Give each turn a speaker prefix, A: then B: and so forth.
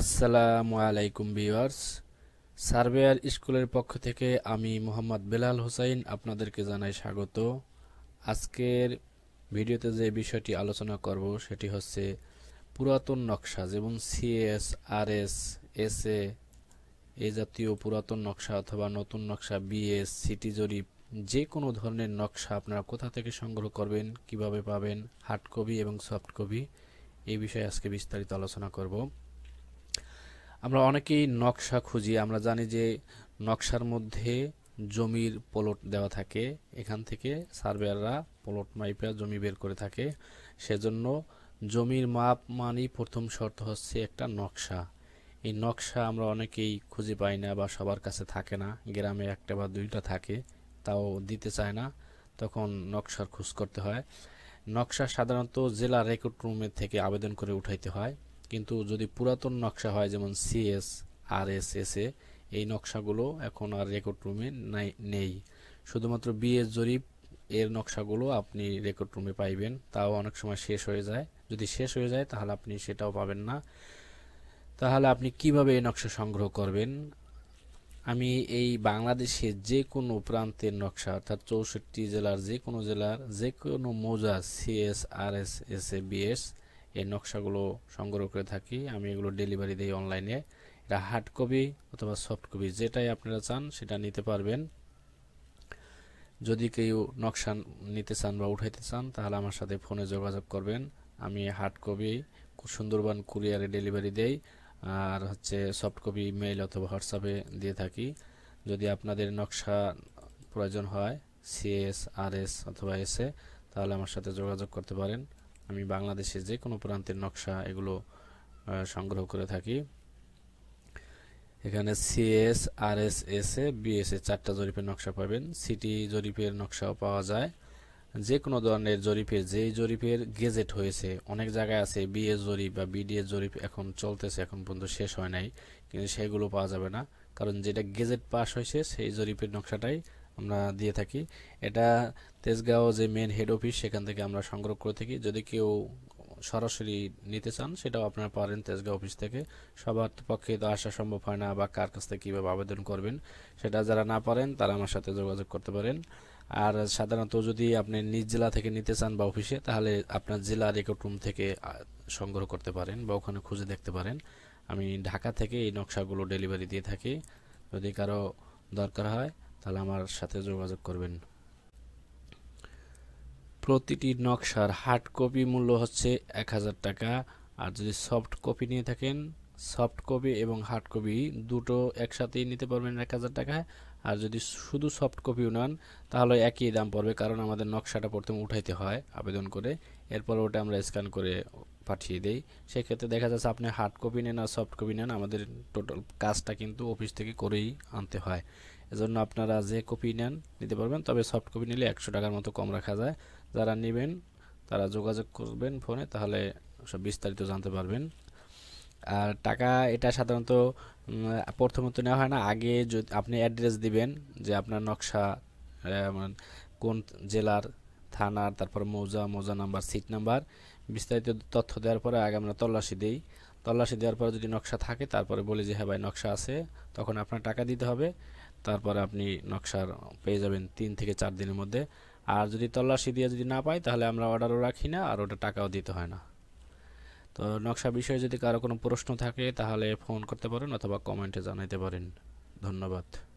A: আসসালামু আলাইকুম viewers surveyor স্কুলের পক্ষ থেকে আমি মোহাম্মদ বেলাল হোসাইন আপনাদেরকে জানাই স্বাগত আজকের ভিডিওতে যে বিষয়টি আলোচনা করব সেটি হচ্ছে পুরাতন নকশা যেমন সিএস আরএস এস এ জাতীয় পুরাতন নকশা অথবা নতুন নকশা বিএস সিটি জরিপ যে কোনো ধরনের নকশা আপনারা কোথা থেকে সংগ্রহ করবেন কিভাবে পাবেন হার্ড কপি এবং সফট কপি এই বিষয়ে আজকে বিস্তারিত আলোচনা করব আমরা অনেকেই নকশা খুঁজি আমরা জানি যে নকশার মধ্যে জমির পলট দেওয়া থাকে এখান থেকে সার্ভেয়াররা পলট মাইপা জমি বের করে থাকে সেজন্য জমির মাপ মানি প্রথম শর্ত হচ্ছে একটা নকশা এই নকশা আমরা অনেকেই খুঁজে পাই না বা সবার কাছে থাকে না গ্রামে একটা বা দুইটা থাকে তাও দিতে চায় না তখন নকশার খোঁজ করতে হয় নকশা সাধারণত জেলা রেকর্ড রুমের থেকে আবেদন করে উঠাইতে হয় কিন্তু যদি পুরাতন নকশা হয় যেমন CS R S S A এই নকশাগুলো এখন আর রেকর্ড রুমে নেই শুধুমাত্র বিএস জরিপ এর নকশাগুলো আপনি রেকর্ড রুমে পাইবেন তাও অনেক সময় শেষ হয়ে যায় যদি শেষ হয়ে যায় তাহলে আপনি সেটাও পাবেন না তাহলে আপনি কিভাবে এই নকশা সংগ্রহ করবেন আমি এই বাংলাদেশের যে কোনো প্রান্তের নকশা অর্থাৎ চৌষট্টি জেলার যে কোনো জেলার যে কোনো মৌজা CS R S S A BS এই নকশাগুলো সংগ্রহ করে থাকি আমি এগুলো ডেলিভারি দিই অনলাইনে এটা হার্ড কপি অথবা সফট কপি যেটাই আপনারা চান সেটা নিতে পারবেন যদি কেউ নকশা নিতে চান বা উঠাইতে চান তাহলে আমার সাথে ফোনে যোগাযোগ করবেন আমি হার্ড কপি সুন্দরবন কুরিয়ারে ডেলিভারি দেই আর হচ্ছে সফট কপি মেইল অথবা হোয়াটসঅ্যাপে দিয়ে থাকি যদি আপনাদের নকশা প্রয়োজন হয় সিএস আর এস অথবা এসে তাহলে আমার সাথে যোগাযোগ করতে পারেন আমি বাংলাদেশে যে কোনো প্রান্তের নকশা এগুলো সংগ্রহ করে থাকি এখানে CS R S S A BSA চারটা জরিপের নকশা পাবেন সিটি জরিপের নকশাও পাওয়া যায় যে কোনো ধরনের জরিপের যেই জরিপের গেজেট হয়েছে অনেক জায়গায় আছে বিএস জরিপ বা বিডিএ জরিপ এখন চলতেছে এখন পর্যন্ত শেষ হয় নাই কিন্তু সেগুলো পাওয়া যাবে না কারণ যেটা গেজেট পাস হয়েছে সেই জরিপের নকশাটাই আমরা দিয়ে থাকি এটা তেজগাঁও যে মেন হেড অফিস সেখান থেকে আমরা সংগ্রহ করে থাকি যদি কেউ সরাসরি নিতে চান সেটাও আপনারা পারেন তেজগাঁও অফিস থেকে সবার পক্ষে তো আসা সম্ভব হয় না বা কার কাছ থেকে কীভাবে আবেদন করবেন সেটা যারা না পারেন তারা আমার সাথে যোগাযোগ করতে পারেন আর সাধারণত যদি আপনি নিজ জেলা থেকে নিতে চান বা অফিসে তাহলে আপনার জেলা রেকর্ড রুম থেকে সংগ্রহ করতে পারেন বা ওখানে খুঁজে দেখতে পারেন আমি ঢাকা থেকে এই নকশাগুলো ডেলিভারি দিয়ে থাকি যদি কারো দরকার হয় তাহলে আমার সাথে যোগাযোগ করবেন প্রতিটি নকশার হার্ড কপি মূল্য হচ্ছে এক হাজার টাকা আর যদি সফট কপি নিয়ে থাকেন সফট কপি এবং হার্ড কপি দুটো একসাথেই নিতে পারবেন এক হাজার টাকায় আর যদি শুধু সফট কপিও নেন তাহলে একই দাম পড়বে কারণ আমাদের নকশাটা প্রথমে উঠাইতে হয় আবেদন করে এরপর ওটা আমরা স্ক্যান করে পাঠিয়ে দেই সেক্ষেত্রে দেখা যাচ্ছে আপনি হার্ড কপি নেন আর সফট কপি নেন আমাদের টোটাল কাজটা কিন্তু অফিস থেকে করেই আনতে হয় এজন্য আপনারা যে কপি নেন নিতে পারবেন তবে সফট কপি নিলে একশো টাকার মতো কম রাখা যায় যারা নেবেন তারা যোগাযোগ করবেন ফোনে তাহলে সব বিস্তারিত জানতে পারবেন আর টাকা এটা সাধারণত প্রথমত নেওয়া হয় না আগে যদি আপনি অ্যাড্রেস দিবেন যে আপনার নকশা মানে কোন জেলার থানার তারপর মৌজা মৌজা নাম্বার সিট নাম্বার বিস্তারিত তথ্য দেওয়ার পরে আগে আমরা তল্লাশি দিই তল্লাশি দেওয়ার পরে যদি নকশা থাকে তারপরে বলি যে হ্যাঁ ভাই নকশা আছে তখন আপনার টাকা দিতে হবে তারপরে আপনি নকশার পেয়ে যাবেন তিন থেকে চার দিনের মধ্যে আর যদি তল্লাশি দিয়ে যদি না পাই তাহলে আমরা অর্ডারও রাখি না আর ওটা টাকাও দিতে হয় না তো নকশা বিষয়ে যদি কারো কোনো প্রশ্ন থাকে তাহলে ফোন করতে পারেন অথবা কমেন্টে জানাতে পারেন ধন্যবাদ